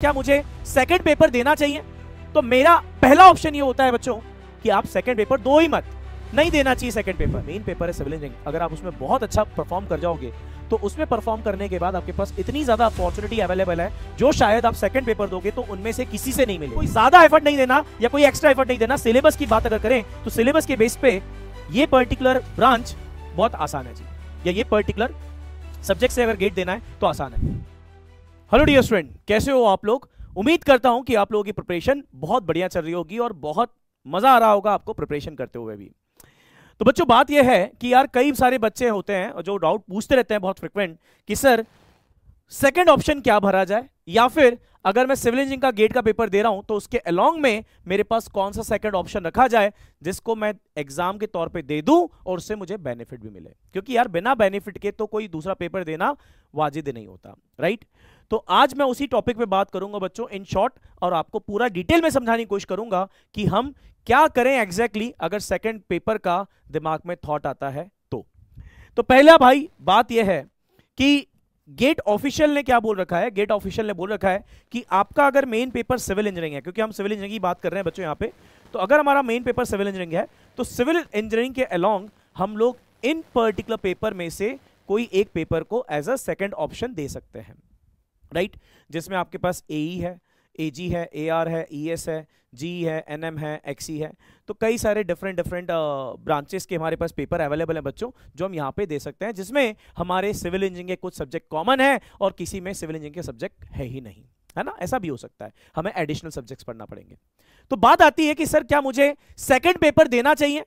क्या मुझे second paper देना चाहिए तो मेरा पहला ऑप्शन ये होता है बच्चों कि आप सेकंड पेपर दो ही मत नहीं देना चाहिए सेकंड पेपर मेन पेपर है सिविल इंजीनियरिंग अगर आप उसमें बहुत अच्छा परफॉर्म कर जाओगे तो उसमें परफॉर्म करने के बाद आपके पास इतनी ज्यादा अपॉर्चुनिटी अवेलेबल है जो शायद आप सेकंड पेपर दोगे तो उनमें से किसी से नहीं मिले कोई ज्यादा एफर्ट नहीं देना या कोई एक्स्ट्रा एफर्ट नहीं देना सिलेबस की बात अगर करें तो सिलेबस के बेस पे ये पर्टिकुलर ब्रांच बहुत आसान है जी या ये पर्टिकुलर सब्जेक्ट से अगर गेट देना है तो आसान है हेलो डियर स्टूडेंट कैसे हो आप लोग उम्मीद करता हूं कि आप लोगों की प्रिपरेशन बहुत बढ़िया चल रही होगी और बहुत मजा आ रहा होगा आपको प्रिपरेशन करते हुए भी तो बच्चों बात यह है कि यार कई सारे बच्चे होते हैं और जो डाउट पूछते रहते हैं बहुत फ्रिक्वेंट कि सर सेकेंड ऑप्शन क्या भरा जाए या फिर अगर मैं सिविल इंजीनियर का गेट का पेपर दे रहा हूं तो उसके अलोंग में मेरे पास कौन सा सेकंड ऑप्शन रखा जाए जिसको मैं एग्जाम के तौर पे दे दूं और उससे मुझे बेनिफिट भी मिले क्योंकि यार बिना बेनिफिट के तो कोई दूसरा पेपर देना वाजिद नहीं होता राइट right? तो आज मैं उसी टॉपिक पे बात करूंगा बच्चों इन शॉर्ट और आपको पूरा डिटेल में समझाने की कोशिश करूंगा कि हम क्या करें एग्जैक्टली exactly अगर सेकेंड पेपर का दिमाग में थॉट आता है तो तो पहला भाई बात यह है कि गेट ऑफिशियल ने क्या बोल रखा है गेट ऑफिशियल ने बोल रखा है कि आपका अगर मेन पेपर सिविल इंजीनियरिंग है क्योंकि हम सिविल इंजीनियरिंग की बात कर रहे हैं बच्चों यहाँ पे तो अगर हमारा मेन पेपर सिविल इंजीनियरिंग है तो सिविल इंजीनियरिंग के अलोंग हम लोग इन पर्टिकुलर पेपर में से कोई एक पेपर को एज अ सेकेंड ऑप्शन दे सकते हैं राइट right? जिसमें आपके पास ए ई e है ए जी है ए आर है ई e एस है जी e है एन एम है एक्स ई है तो कई सारे डिफरेंट डिफरेंट ब्रांचेस के हमारे पास पेपर अवेलेबल है बच्चों जो हम यहाँ पे दे सकते हैं जिसमें हमारे सिविल इंजीनियरिंग के कुछ सब्जेक्ट कॉमन है और किसी में सिविल इंजीनियरिंग के सब्जेक्ट है ही नहीं है ना ऐसा भी हो सकता है हमें एडिशनल सब्जेक्ट्स पढ़ना पड़ेंगे तो बात आती है कि सर क्या मुझे सेकेंड पेपर देना चाहिए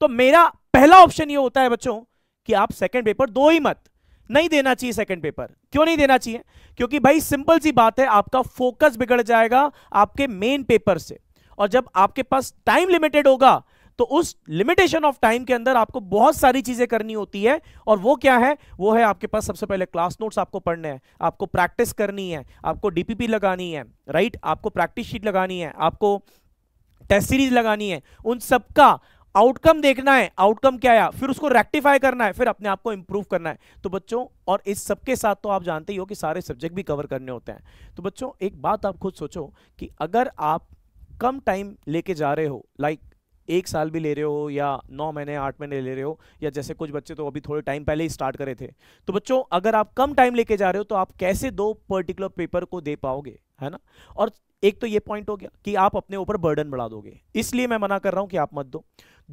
तो मेरा पहला ऑप्शन ये होता है बच्चों कि आप सेकेंड पेपर दो ही मत नहीं देना चाहिए सेकंड पेपर क्यों नहीं देना चाहिए क्योंकि भाई सिंपल सी बात है आपका फोकस बिगड़ जाएगा आपके मेन पेपर से और जब आपके पास टाइम लिमिटेड होगा तो उस लिमिटेशन ऑफ टाइम के अंदर आपको बहुत सारी चीजें करनी होती है और वो क्या है वो है आपके पास सबसे पहले क्लास नोट्स आपको पढ़ने हैं आपको प्रैक्टिस करनी है आपको डीपीपी लगानी है राइट आपको प्रैक्टिस शीट लगानी है आपको टेस्ट सीरीज लगानी है उन सबका आउटकम देखना है आउटकम क्या आया फिर उसको रेक्टिफाई करना है फिर अपने आप को इंप्रूव करना है तो बच्चों और इस सबके साथ तो आप जानते ही हो कि सारे सब्जेक्ट भी कवर करने होते हैं तो बच्चों एक बात आप खुद सोचो कि अगर आप कम टाइम लेके जा रहे हो लाइक एक साल भी ले रहे हो या नौ महीने आठ महीने ले रहे हो या जैसे कुछ बच्चे तो अभी थोड़े टाइम पहले ही स्टार्ट करे थे तो बच्चों अगर आप कम टाइम लेके जा रहे हो तो आप कैसे दो पर्टिकुलर पेपर को दे पाओगे है ना और एक तो ये पॉइंट हो गया कि आप अपने ऊपर बर्डन बढ़ा दोगे इसलिए मैं मना कर रहा हूं कि आप मत दो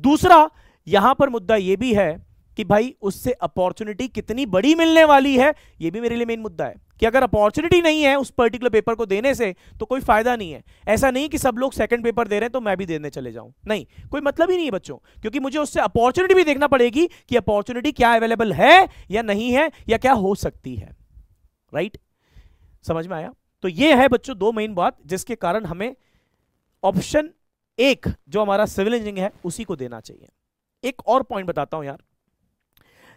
दूसरा यहां पर मुद्दा यह भी है कि भाई उससे अपॉर्चुनिटी कितनी बड़ी मिलने वाली है यह भी मेरे लिए मेन मुद्दा है कि अगर अपॉर्चुनिटी नहीं है उस पर्टिकुलर पेपर को देने से तो कोई फायदा नहीं है ऐसा नहीं कि सब लोग सेकंड पेपर दे रहे हैं तो मैं भी देने चले जाऊं नहीं कोई मतलब ही नहीं है बच्चों क्योंकि मुझे उससे अपॉर्चुनिटी भी देखना पड़ेगी कि अपॉर्चुनिटी क्या अवेलेबल है या नहीं है या क्या हो सकती है राइट समझ में आया तो ये है बच्चों दो मेन बात जिसके कारण हमें ऑप्शन एक जो हमारा सिविल इंजीनियरिंग है उसी को देना चाहिए एक और पॉइंट बताता हूं यार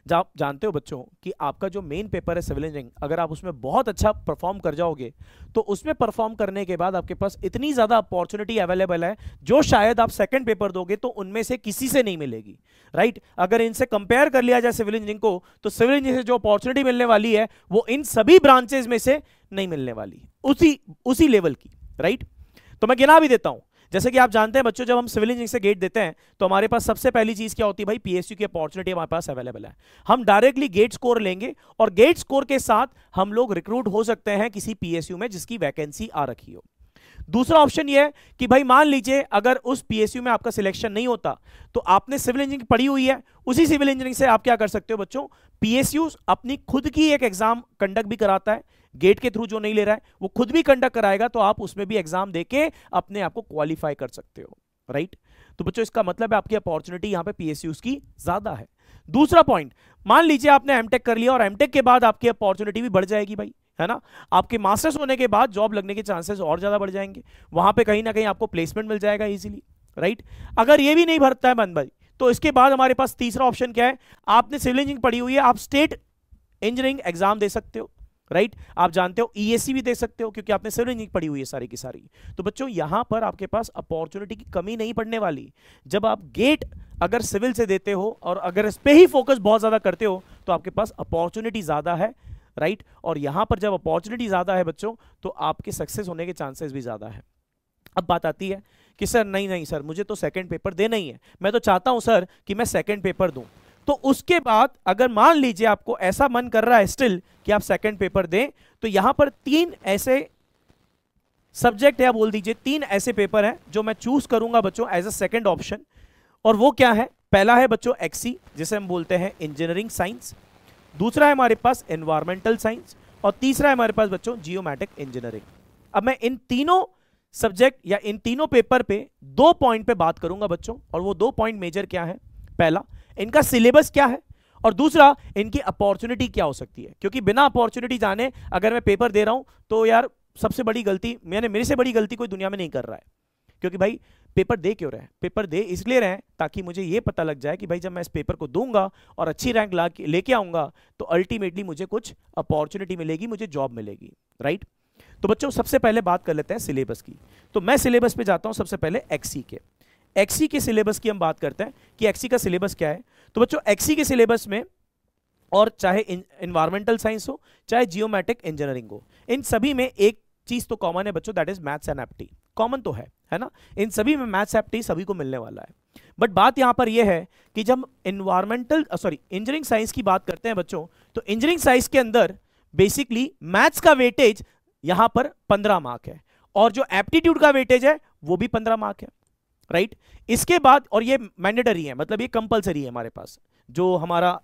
जा, जानते हो बच्चों कि आपका जो मेन पेपर है सिविल इंजीनियरिंग अगर आप उसमें बहुत अच्छा परफॉर्म कर जाओगे तो उसमें परफॉर्म करने के बाद आपके पास इतनी ज़्यादा अपॉर्चुनिटी अवेलेबल है जो शायद आप सेकेंड पेपर दोगे तो उनमें से किसी से नहीं मिलेगी राइट अगर इनसे कंपेयर कर लिया जाए सिविल इंजीनियरिंग को तो सिविल इंजीनियरिंग से जो अपॉर्चुनिटी मिलने वाली है वो इन सभी ब्रांचेज में से नहीं मिलने वाली उसी उसी लेवल की राइट तो मैं गिना भी देता हूं जैसे कि आप जानते हैं बच्चों जब हम सिविल इंजीनियरिंग से गेट देते हैं तो हमारे पास सबसे पहली चीज़ क्या होती है भाई पीएसयू की अपॉर्चुनिटी हमारे पास अवेलेबल है हम डायरेक्टली गेट स्कोर लेंगे और गेट स्कोर के साथ हम लोग रिक्रूट हो सकते हैं किसी पीएसयू में जिसकी वैकेंसी आ रखी हो दूसरा ऑप्शन ये है कि भाई मान लीजिए अगर उस पीएसयू में आपका सिलेक्शन नहीं होता तो आपने सिविल इंजीनियरिंग पढ़ी हुई है उसी सिविल इंजीनियरिंग से आप क्या कर सकते हो बच्चों पीएसयू अपनी खुद की एक एग्जाम कंडक्ट भी कराता है गेट के थ्रू जो नहीं ले रहा है वो खुद भी कंडक्ट कराएगा तो आप उसमें भी एग्जाम देके अपने आप को क्वालिफाई कर सकते हो राइट तो बच्चों इसका मतलब है आपकी अपॉर्चुनिटी यहां पे पीएसयू उसकी ज्यादा है दूसरा पॉइंट मान लीजिए आपने एमटेक कर लिया और एमटेक के बाद आपकी अपॉर्चुनिटी भी बढ़ जाएगी भाई है ना आपके मास्टर्स होने के बाद जॉब लगने के चांसेस और ज्यादा बढ़ जाएंगे वहां पे कहीं ना कहीं आपको प्लेसमेंट मिल जाएगा इजीली राइट अगर ये भी नहीं भरता है मन भाई तो इसके बाद हमारे पास तीसरा ऑप्शन क्या है आपने सिविल इंजीनियरिंग पढ़ी हुई है आप स्टेट इंजीनियरिंग एग्जाम दे सकते हो राइट आप जानते हो ईएससी e भी देख सकते हो क्योंकि आपने सिविल इंजीनियरिंग पढ़ी हुई है सारी की सारी तो बच्चों यहाँ पर आपके पास अपॉर्चुनिटी की कमी नहीं पड़ने वाली जब आप गेट अगर सिविल से देते हो और अगर इस पर ही फोकस बहुत ज़्यादा करते हो तो आपके पास अपॉर्चुनिटी ज़्यादा है राइट right? और यहाँ पर जब अपॉर्चुनिटी ज़्यादा है बच्चों तो आपके सक्सेस होने के चांसेस भी ज़्यादा है अब बात आती है कि सर नहीं नहीं सर मुझे तो सेकंड पेपर देना ही है मैं तो चाहता हूं सर कि मैं सेकंड पेपर दूं तो उसके बाद अगर मान लीजिए आपको ऐसा मन कर रहा है स्टिल कि आप सेकंड पेपर दें तो यहां पर तीन ऐसे सब्जेक्ट या बोल दीजिए तीन ऐसे पेपर हैं जो मैं चूज करूंगा बच्चों एज अ सेकेंड ऑप्शन और वो क्या है पहला है बच्चों एक्सी e, जिसे हम बोलते हैं इंजीनियरिंग साइंस दूसरा है हमारे पास एनवायरमेंटल साइंस और तीसरा है हमारे पास बच्चों जियोमेटिक इंजीनियरिंग अब मैं इन तीनों सब्जेक्ट या इन तीनों पेपर पे दो पॉइंट पे बात करूंगा बच्चों और वो दो पॉइंट मेजर क्या है पहला इनका सिलेबस क्या है और दूसरा इनकी अपॉर्चुनिटी क्या हो सकती है क्योंकि बिना अपॉर्चुनिटी जाने अगर मैं पेपर दे रहा हूं तो यार सबसे बड़ी गलती मैंने मेरे से बड़ी गलती कोई दुनिया में नहीं कर रहा है क्योंकि भाई पेपर दे क्यों रहे हैं पेपर दे इसलिए रहे हैं ताकि मुझे ये पता लग जाए कि भाई जब मैं इस पेपर को दूंगा और अच्छी रैंक ला लेके आऊंगा तो अल्टीमेटली मुझे कुछ अपॉर्चुनिटी मिलेगी मुझे जॉब मिलेगी राइट तो बच्चों सबसे पहले बात कर लेते हैं सिलेबस की तो मैं सिलेबस पे जाता हूं सबसे पहले एक्सी के एक्सी के सिलेबस की हम बात करते हैं कि एक्सी का सिलेबस क्या है तो बच्चों एक्सी के सिलेबस में और चाहे इन्वायरमेंटल साइंस हो चाहे जियोमेटिक इंजीनियरिंग हो इन सभी में एक चीज तो कॉमन है बच्चों that is maths and apti common तो है है ना इन सभी में मैथ्स एप्टी सभी को मिलने वाला है बट बात यहां पर यह है कि जब इन्वायरमेंटल सॉरी इंजीनियरिंग साइंस की बात करते हैं बच्चों तो इंजीनियरिंग साइंस के अंदर बेसिकली मैथ्स का वेटेज यहां पर पंद्रह मार्क है और जो एप्टीट्यूड का वेटेज है वो भी पंद्रह मार्क है राइट इसके बाद और ये मैंडेटरी है मतलब ये कंपलसरी है हमारे पास जो हमारा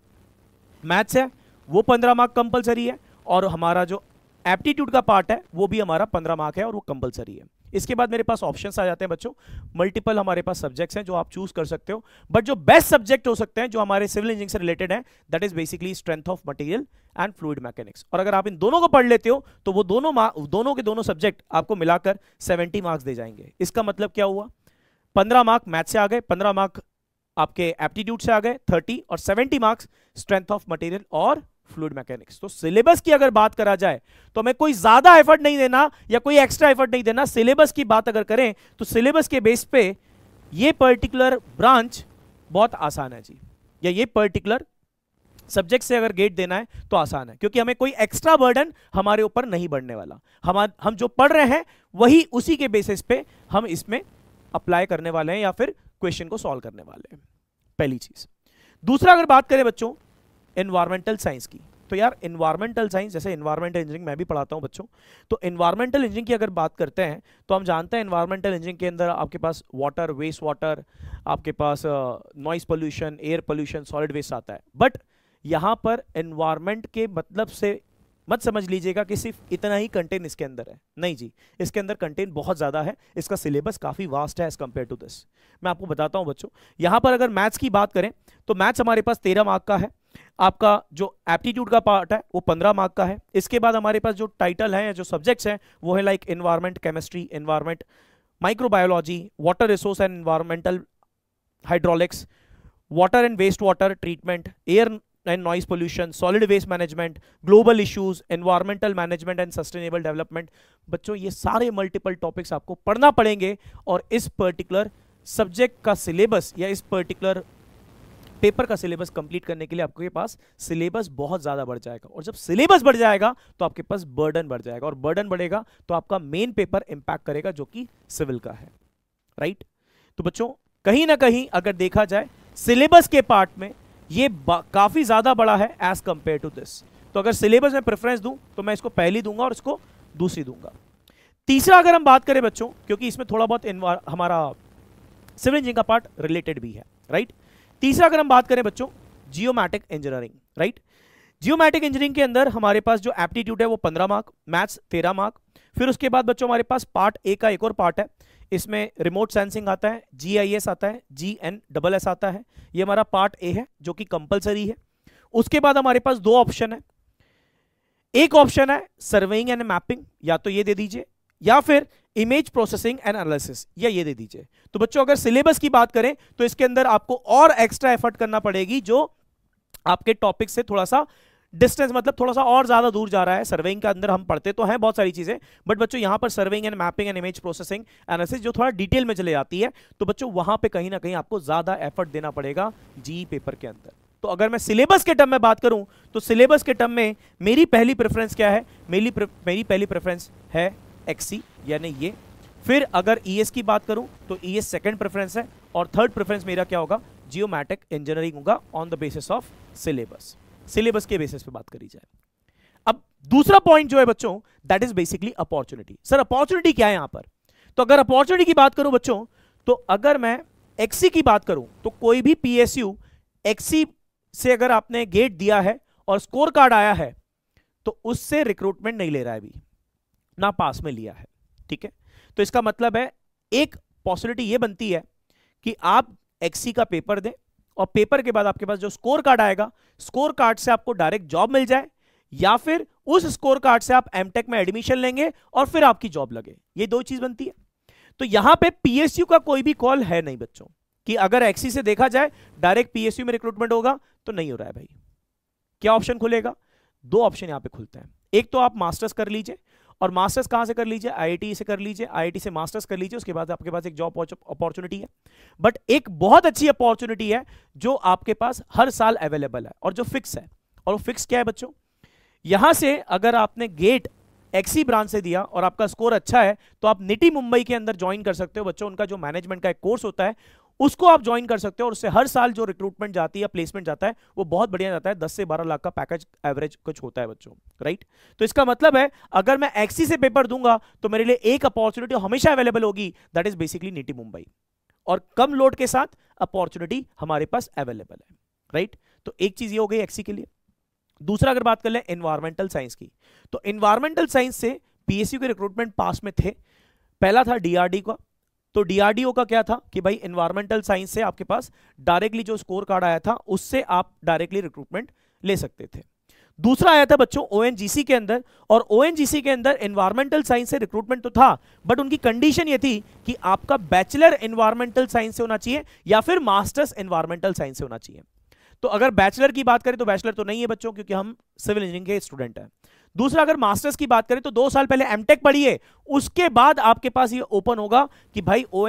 मैथ्स है वो पंद्रह मार्क कंपलसरी है और हमारा जो एप्टीट्यूड का पार्ट है वो भी हमारा पंद्रह मार्क है और वो कंपलसरी है इसके बाद मेरे पास ऑप्शन आ जाते हैं बच्चों मल्टीपल हमारे पास सब्जेक्ट्स हैं जो आप चूज कर सकते हो बट जो बेस्ट सब्जेक्ट हो सकते हैं जो हमारे सिविल इंजीनियरिंग से रिलेटेड है that is basically strength of material and fluid mechanics और अगर आप इन दोनों को पढ़ लेते हो तो वो दोनों दोनों के दोनों सब्जेक्ट आपको मिलाकर सेवेंटी मार्क्स दे जाएंगे इसका मतलब क्या हुआ पंद्रह मार्क मैथ से आ गए पंद्रह मार्क आपके एप्टीट्यूड से आ गए थर्टी और seventy marks strength of material और फ्लूड मैकेनिक्स तो सिलेबस की अगर बात करा जाए तो हमें कोई ज्यादा एफर्ट नहीं देना या कोई एक्स्ट्रा एफर्ट नहीं देना सिलेबस की बात अगर करें तो सिलेबस के बेस पे ये पर्टिकुलर ब्रांच बहुत आसान है जी या ये पर्टिकुलर सब्जेक्ट से अगर गेट देना है तो आसान है क्योंकि हमें कोई एक्स्ट्रा बर्डन हमारे ऊपर नहीं बढ़ने वाला हम हम जो पढ़ रहे हैं वही उसी के बेसिस पे हम इसमें अप्लाई करने वाले हैं या फिर क्वेश्चन को सॉल्व करने वाले हैं पहली चीज दूसरा अगर बात करें बच्चों इन्वायरमेंटल साइंस की तो यार इन्वायरमेंटल साइंस जैसे इन्वायरमेंटल इंजीनियरिंग मैं भी पढ़ाता हूँ बच्चों तो इन्वायरमेंटल इंजीनियरिंग की अगर बात करते हैं तो हम जानते हैं इन्वायरमेंटल इंजीनियरिंग के अंदर आपके पास वाटर वेस्ट वाटर आपके पास noise pollution air pollution solid waste आता है बट यहाँ पर इन्वायरमेंट के मतलब से मत समझ लीजिएगा कि सिर्फ इतना ही कंटेंट इसके अंदर है नहीं जी इसके अंदर कंटेंट बहुत ज़्यादा है इसका सिलेबस काफ़ी वास्ट है एज कम्पेयर टू दिस मैं आपको बताता हूँ बच्चों यहाँ पर अगर मैथ्स की बात करें तो मैथ्स हमारे पास तेरह मार्क का है आपका जो एप्टीट्यूड का पार्ट है वो पंद्रह मार्क का है इसके बाद हमारे पास जो टाइटल है जो सब्जेक्ट्स हैं वो है like environment chemistry environment microbiology water resource and environmental hydraulics water and waste water treatment air and noise pollution solid waste management global issues environmental management and sustainable development बच्चों ये सारे multiple topics आपको पढ़ना पड़ेंगे और इस particular subject का syllabus या इस पर्टिकुलर पेपर का सिलेबस कंप्लीट करने के लिए आपके पास सिलेबस बहुत ज़्यादा बढ़ जाएगा और जब सिलेबस बढ़ जाएगा तो आपके पास बर्डन बढ़ जाएगा और बर्डन बढ़ेगा तो आपका मेन पेपर इम्पैक्ट करेगा जो कि सिविल का है राइट तो बच्चों कहीं ना कहीं अगर देखा जाए सिलेबस के पार्ट में ये काफ़ी ज़्यादा बड़ा है एज़ कम्पेयर टू दिस तो अगर सिलेबस में प्रेफरेंस दूँ तो मैं इसको पहली दूंगा और इसको दूसरी दूंगा तीसरा अगर हम बात करें बच्चों क्योंकि इसमें थोड़ा बहुत हमारा सिविल इंजीनियर का पार्ट रिलेटेड भी है राइट तीसरा अगर हम बात करें बच्चों geomatic engineering right geomatic engineering के अंदर हमारे पास जो एप्टीट्यूड है वो पंद्रह मार्क मैथ्स तेरह मार्क फिर उसके बाद बच्चों हमारे पास पार्ट ए का एक और पार्ट है इसमें रिमोट सेंसिंग आता है जी आई एस आता है जी एन डबल एस आता है ये हमारा पार्ट ए है जो कि कंपलसरी है उसके बाद हमारे पास दो ऑप्शन है एक ऑप्शन है सर्वेइंग एंड मैपिंग या तो ये दे दीजिए या फिर इमेज प्रोसेसिंग एंड एनालिसिस या ये दे दीजिए तो बच्चों अगर सिलेबस की बात करें तो इसके अंदर आपको और एक्स्ट्रा एफर्ट करना पड़ेगी जो आपके टॉपिक से थोड़ा सा डिस्टेंस मतलब थोड़ा सा और ज्यादा दूर जा रहा है सर्वेइंग के अंदर हम पढ़ते तो हैं बहुत सारी चीजें बट बच्चों यहाँ पर surveying and mapping and image processing analysis जो थोड़ा डिटेल में चले जाती है तो बच्चों वहां पर कहीं ना कहीं आपको ज्यादा एफर्ट देना पड़ेगा जी पेपर के अंदर तो अगर मैं सिलेबस के टर्म में बात करूं तो सिलेबस के टर्म में मेरी पहली प्रेफरेंस क्या है मेरी मेरी पहली प्रेफरेंस है एक्सी यानी ये फिर अगर ई e की बात करूं तो ई एस सेकेंड प्रेफरेंस है और थर्ड प्रेफरेंस मेरा क्या होगा जियोमैटिक इंजीनियरिंग होगा on the basis of syllabus syllabus के बेसिस पे बात करी जाए अब दूसरा पॉइंट जो है बच्चों that is basically opportunity sir opportunity क्या है यहां पर तो अगर अपॉर्चुनिटी की बात करूं बच्चों तो अगर मैं एक्सी की बात करूं तो कोई भी पीएसयू एक्सी से अगर आपने गेट दिया है और स्कोर कार्ड आया है तो उससे रिक्रूटमेंट नहीं ले रहा है अभी ना पास में लिया है ठीक है तो इसका मतलब है एक पॉसिबिलिटी ये बनती है कि आप एक्सी का पेपर दें और पेपर के बाद आपके पास जो स्कोर कार्ड आएगा स्कोर कार्ड से आपको डायरेक्ट जॉब मिल जाए या फिर उस स्कोर कार्ड से आप एमटेक में एडमिशन लेंगे और फिर आपकी जॉब लगे ये दो चीज बनती है तो यहां पे पीएसयू का कोई भी कॉल है नहीं बच्चों कि अगर एक्सी e से देखा जाए डायरेक्ट पीएसयू में रिक्रूटमेंट होगा तो नहीं हो रहा है भाई क्या ऑप्शन खुलेगा दो ऑप्शन यहां पे खुलते हैं एक तो आप मास्टर्स कर लीजिए और मास्टर्स कहाँ से कर लीजिए आई से कर लीजिए आई से मास्टर्स कर लीजिए उसके बाद आपके पास एक जॉब अपॉर्चुनिटी है बट एक बहुत अच्छी अपॉर्चुनिटी है जो आपके पास हर साल अवेलेबल है और जो फिक्स है और वो फिक्स क्या है बच्चों यहां से अगर आपने गेट एक्सी ब्रांच से दिया और आपका स्कोर अच्छा है तो आप निटी मुंबई के अंदर ज्वाइन कर सकते हो बच्चों उनका जो मैनेजमेंट का एक कोर्स होता है उसको आप ज्वाइन कर सकते हो और उससे हर साल जो रिक्रूटमेंट जाती है प्लेसमेंट जाता है वो बहुत बढ़िया जाता है दस से बारह लाख का पैकेज एवरेज कुछ होता है बच्चों राइट तो इसका मतलब है अगर मैं एक्सी e से पेपर दूंगा तो मेरे लिए एक अपॉर्चुनिटी हमेशा अवेलेबल होगी that is basically NITIE Mumbai और कम लोड के साथ अपॉर्चुनिटी हमारे पास अवेलेबल है राइट तो एक चीज ये हो गई एक्सी e के लिए दूसरा अगर बात कर लें एनवायरमेंटल साइंस की तो एनवायरमेंटल साइंस से पीएससी के रिक्रूटमेंट पास में थे पहला था डीआरडी का तो डीआरडीओ का क्या था कि भाई एनवायरमेंटल साइंस से आपके पास डायरेक्टली जो स्कोर कार्ड आया था उससे आप डायरेक्टली रिक्रूटमेंट ले सकते थे दूसरा आया था बच्चों ओ के अंदर और ओ के अंदर एनवायरमेंटल साइंस से रिक्रूटमेंट तो था बट उनकी कंडीशन ये थी कि आपका बैचलर एनवायरमेंटल साइंस से होना चाहिए या फिर मास्टर्स एनवायरमेंटल साइंस से होना चाहिए तो अगर बैचलर की बात करें तो बैचलर तो नहीं है बच्चों क्योंकि हम सिविल इंजीनियरिंग के स्टूडेंट हैं दूसरा अगर मास्टर्स की बात करें तो दो साल पहले एमटेक पढ़िए उसके बाद आपके पास ये ओपन होगा कि भाई ओ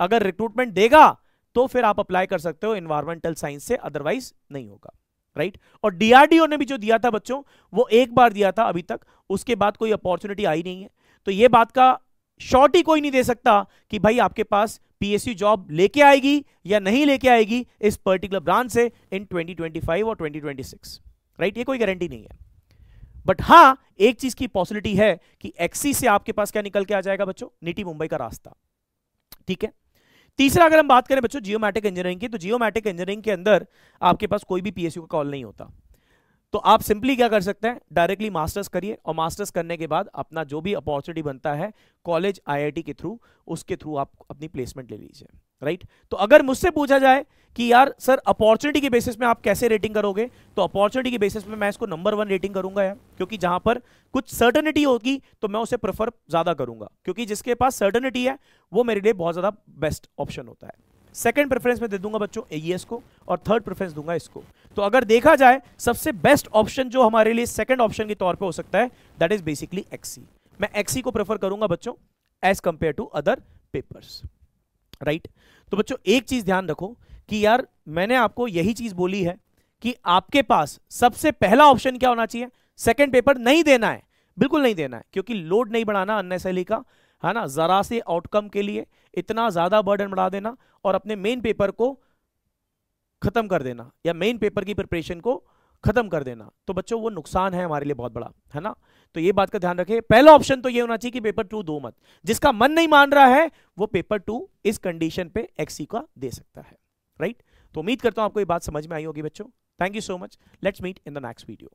अगर रिक्रूटमेंट देगा तो फिर आप अप्लाई कर सकते हो इन्वायरमेंटल साइंस से अदरवाइज नहीं होगा राइट और डीआरडीओ ने भी जो दिया था बच्चों वो एक बार दिया था अभी तक उसके बाद कोई अपॉर्चुनिटी आई नहीं है तो ये बात का शॉर्ट ही कोई नहीं दे सकता कि भाई आपके पास पीएसयू जॉब लेके आएगी या नहीं लेके आएगी इस पर्टिकुलर ब्रांच से इन 2025 और 2026 राइट ये कोई गारंटी नहीं है बट हाँ एक चीज की पॉसिबिलिटी है कि एक्सी से आपके पास क्या निकल के आ जाएगा बच्चों निटी मुंबई का रास्ता ठीक है तीसरा अगर हम बात करें बच्चों जियोमैटिक इंजीनियरिंग की तो जियोमैटिक इंजीनियरिंग के अंदर आपके पास कोई भी पीएसयू का कॉल नहीं होता तो आप सिंपली क्या कर सकते हैं डायरेक्टली मास्टर्स करिए और मास्टर्स करने के बाद अपना जो भी अपॉर्चुनिटी बनता है कॉलेज आईआईटी के थ्रू उसके थ्रू आप अपनी प्लेसमेंट ले लीजिए राइट तो अगर मुझसे पूछा जाए कि यार सर अपॉर्चुनिटी के बेसिस में आप कैसे रेटिंग करोगे तो अपॉर्चुनिटी के बेसिस में मैं इसको नंबर वन रेटिंग करूंगा यार क्योंकि जहां पर कुछ सर्टनिटी होगी तो मैं उसे प्रेफर ज्यादा करूंगा क्योंकि जिसके पास सर्टनिटी है वो मेरे लिए बहुत ज्यादा बेस्ट ऑप्शन होता है सेकंड प्रेफरेंस मैं दे दूंगा बच्चों एईएस e को और थर्ड प्रेफरेंस दूंगा इसको तो अगर देखा जाए सबसे बेस्ट ऑप्शन जो हमारे लिए सेकंड ऑप्शन के तौर पे हो सकता है दैट इज बेसिकली एक्सी मैं एक्सी e को प्रेफर करूंगा बच्चों as compare to other papers right तो बच्चों एक चीज ध्यान रखो कि यार मैंने आपको यही चीज बोली है कि आपके पास सबसे पहला ऑप्शन क्या होना चाहिए सेकेंड पेपर नहीं देना है बिल्कुल नहीं देना है क्योंकि लोड नहीं बढ़ाना अननेसली का है ना ज़रा से आउटकम के लिए इतना ज़्यादा बर्डन बढ़ा देना और अपने मेन पेपर को ख़त्म कर देना या मेन पेपर की प्रिपरेशन को ख़त्म कर देना तो बच्चों वो नुकसान है हमारे लिए बहुत बड़ा है ना तो ये बात का ध्यान रखें पहला ऑप्शन तो ये होना चाहिए कि पेपर टू दो मत जिसका मन नहीं मान रहा है वो पेपर टू इस कंडीशन पे एक्सी का दे सकता है राइट तो उम्मीद करता हूँ आपको ये बात समझ में आई होगी बच्चों thank you so much let's meet in the next video